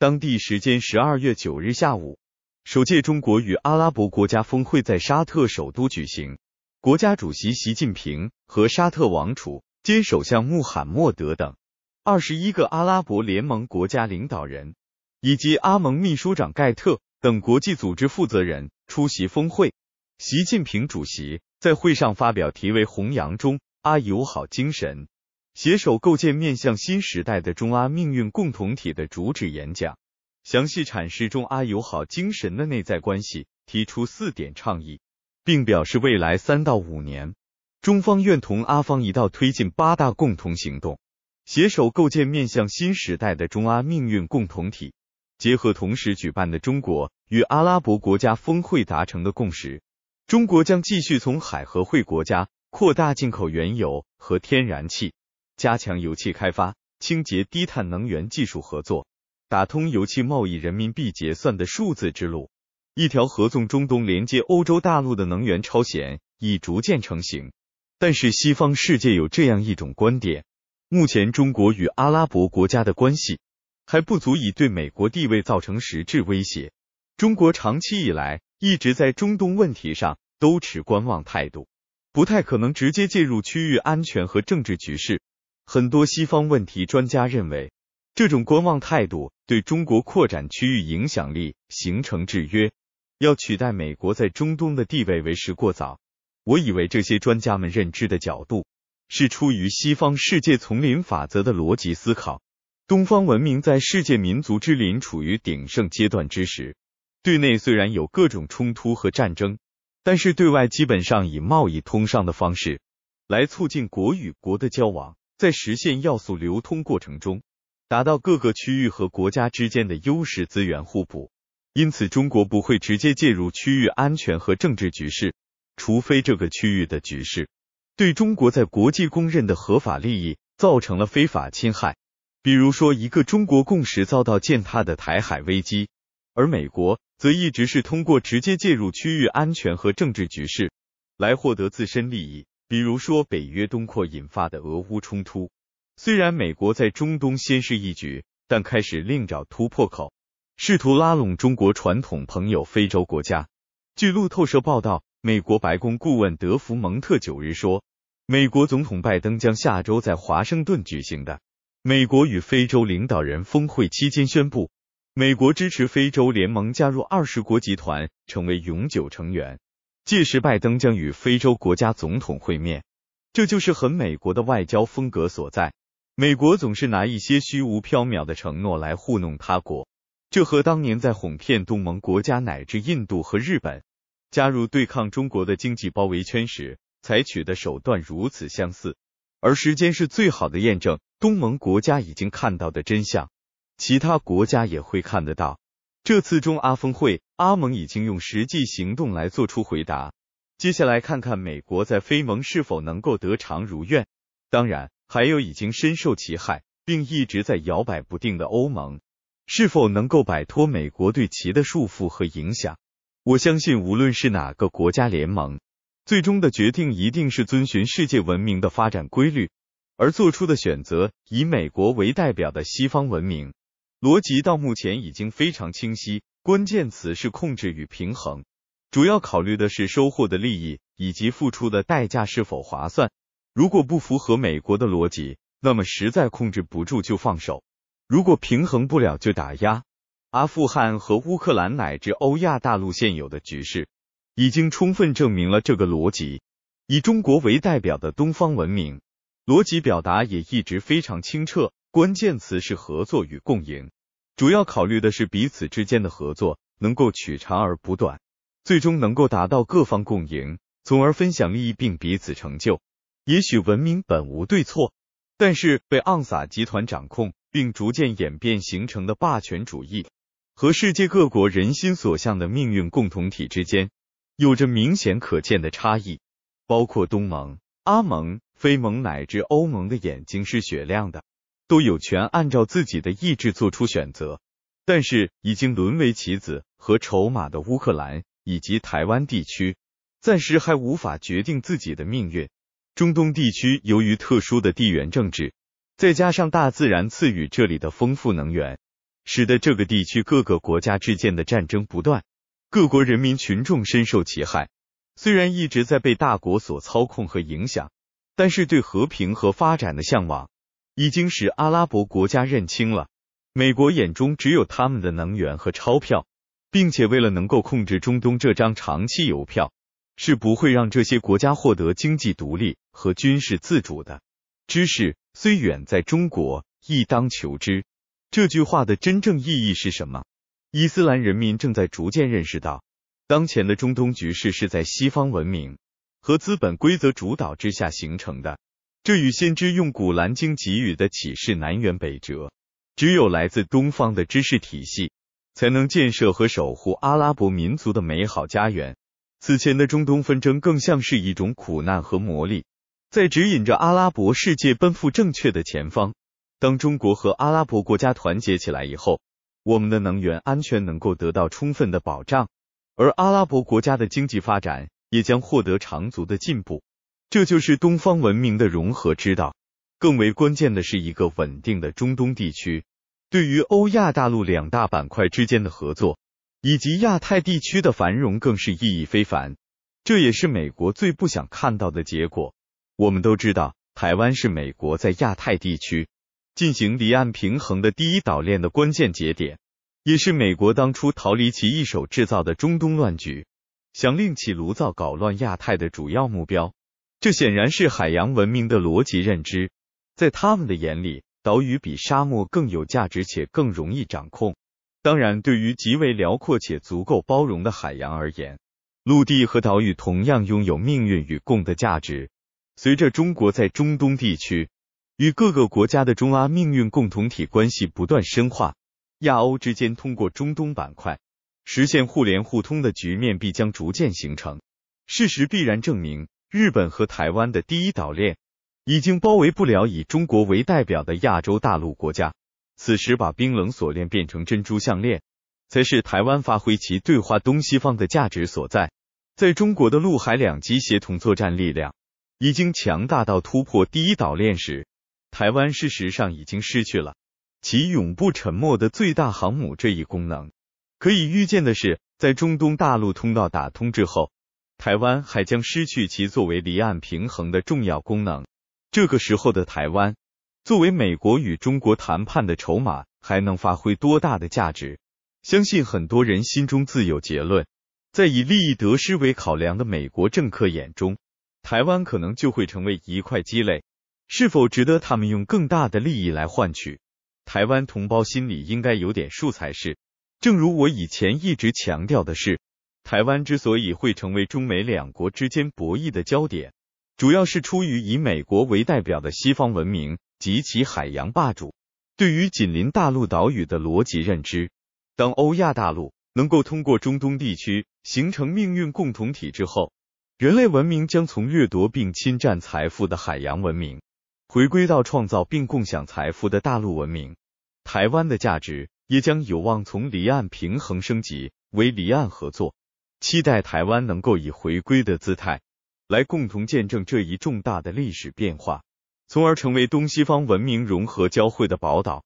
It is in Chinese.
当地时间十二月九日下午，首届中国与阿拉伯国家峰会在沙特首都举行。国家主席习近平和沙特王储、兼首相穆罕默德等二十一个阿拉伯联盟国家领导人，以及阿盟秘书长盖特等国际组织负责人出席峰会。习近平主席在会上发表题为《弘扬中阿友好精神》。携手构建面向新时代的中阿命运共同体的主旨演讲，详细阐释中阿友好精神的内在关系，提出四点倡议，并表示未来三到五年，中方愿同阿方一道推进八大共同行动，携手构建面向新时代的中阿命运共同体。结合同时举办的中国与阿拉伯国家峰会达成的共识，中国将继续从海合会国家扩大进口原油和天然气。加强油气开发、清洁低碳能源技术合作，打通油气贸易人民币结算的数字之路，一条合纵中东、连接欧洲大陆的能源超险已逐渐成型。但是，西方世界有这样一种观点：目前中国与阿拉伯国家的关系还不足以对美国地位造成实质威胁。中国长期以来一直在中东问题上都持观望态度，不太可能直接介入区域安全和政治局势。很多西方问题专家认为，这种观望态度对中国扩展区域影响力形成制约，要取代美国在中东的地位为时过早。我以为这些专家们认知的角度是出于西方世界丛林法则的逻辑思考。东方文明在世界民族之林处于鼎盛阶段之时，对内虽然有各种冲突和战争，但是对外基本上以贸易通商的方式来促进国与国的交往。在实现要素流通过程中，达到各个区域和国家之间的优势资源互补，因此中国不会直接介入区域安全和政治局势，除非这个区域的局势对中国在国际公认的合法利益造成了非法侵害，比如说一个中国共识遭到践踏的台海危机，而美国则一直是通过直接介入区域安全和政治局势来获得自身利益。比如说，北约东扩引发的俄乌冲突，虽然美国在中东先是一举，但开始另找突破口，试图拉拢中国传统朋友非洲国家。据路透社报道，美国白宫顾问德弗蒙特九日说，美国总统拜登将下周在华盛顿举行的美国与非洲领导人峰会期间宣布，美国支持非洲联盟加入二十国集团，成为永久成员。届时，拜登将与非洲国家总统会面，这就是很美国的外交风格所在。美国总是拿一些虚无缥缈的承诺来糊弄他国，这和当年在哄骗东盟国家乃至印度和日本加入对抗中国的经济包围圈时采取的手段如此相似。而时间是最好的验证，东盟国家已经看到的真相，其他国家也会看得到。这次中阿峰会，阿盟已经用实际行动来做出回答。接下来看看美国在非盟是否能够得偿如愿。当然，还有已经深受其害，并一直在摇摆不定的欧盟，是否能够摆脱美国对其的束缚和影响？我相信，无论是哪个国家联盟，最终的决定一定是遵循世界文明的发展规律而做出的选择。以美国为代表的西方文明。逻辑到目前已经非常清晰，关键词是控制与平衡，主要考虑的是收获的利益以及付出的代价是否划算。如果不符合美国的逻辑，那么实在控制不住就放手；如果平衡不了就打压。阿富汗和乌克兰乃至欧亚大陆现有的局势，已经充分证明了这个逻辑。以中国为代表的东方文明逻辑表达也一直非常清澈。关键词是合作与共赢，主要考虑的是彼此之间的合作能够取长而补短，最终能够达到各方共赢，从而分享利益并彼此成就。也许文明本无对错，但是被昂撒集团掌控并逐渐演变形成的霸权主义，和世界各国人心所向的命运共同体之间有着明显可见的差异。包括东盟、阿盟、非盟乃至欧盟的眼睛是雪亮的。都有权按照自己的意志做出选择，但是已经沦为棋子和筹码的乌克兰以及台湾地区，暂时还无法决定自己的命运。中东地区由于特殊的地缘政治，再加上大自然赐予这里的丰富能源，使得这个地区各个国家之间的战争不断，各国人民群众深受其害。虽然一直在被大国所操控和影响，但是对和平和发展的向往。已经使阿拉伯国家认清了，美国眼中只有他们的能源和钞票，并且为了能够控制中东这张长期邮票，是不会让这些国家获得经济独立和军事自主的。知识虽远，在中国亦当求之。这句话的真正意义是什么？伊斯兰人民正在逐渐认识到，当前的中东局势是在西方文明和资本规则主导之下形成的。这与先知用《古兰经》给予的启示南辕北辙。只有来自东方的知识体系，才能建设和守护阿拉伯民族的美好家园。此前的中东纷争更像是一种苦难和磨砺，在指引着阿拉伯世界奔赴正确的前方。当中国和阿拉伯国家团结起来以后，我们的能源安全能够得到充分的保障，而阿拉伯国家的经济发展也将获得长足的进步。这就是东方文明的融合之道。更为关键的是，一个稳定的中东地区，对于欧亚大陆两大板块之间的合作，以及亚太地区的繁荣，更是意义非凡。这也是美国最不想看到的结果。我们都知道，台湾是美国在亚太地区进行离岸平衡的第一岛链的关键节点，也是美国当初逃离其一手制造的中东乱局，想另起炉灶搞乱亚太的主要目标。这显然是海洋文明的逻辑认知，在他们的眼里，岛屿比沙漠更有价值且更容易掌控。当然，对于极为辽阔且足够包容的海洋而言，陆地和岛屿同样拥有命运与共的价值。随着中国在中东地区与各个国家的中阿命运共同体关系不断深化，亚欧之间通过中东板块实现互联互通的局面必将逐渐形成。事实必然证明。日本和台湾的第一岛链已经包围不了以中国为代表的亚洲大陆国家。此时把冰冷锁链变成珍珠项链，才是台湾发挥其对话东西方的价值所在。在中国的陆海两极协同作战力量已经强大到突破第一岛链时，台湾事实上已经失去了其永不沉没的最大航母这一功能。可以预见的是，在中东大陆通道打通之后。台湾还将失去其作为离岸平衡的重要功能。这个时候的台湾，作为美国与中国谈判的筹码，还能发挥多大的价值？相信很多人心中自有结论。在以利益得失为考量的美国政客眼中，台湾可能就会成为一块鸡肋，是否值得他们用更大的利益来换取？台湾同胞心里应该有点数才是。正如我以前一直强调的是。台湾之所以会成为中美两国之间博弈的焦点，主要是出于以美国为代表的西方文明及其海洋霸主对于紧邻大陆岛屿的逻辑认知。当欧亚大陆能够通过中东地区形成命运共同体之后，人类文明将从掠夺并侵占财富的海洋文明回归到创造并共享财富的大陆文明。台湾的价值也将有望从离岸平衡升级为离岸合作。期待台湾能够以回归的姿态，来共同见证这一重大的历史变化，从而成为东西方文明融合交汇的宝岛。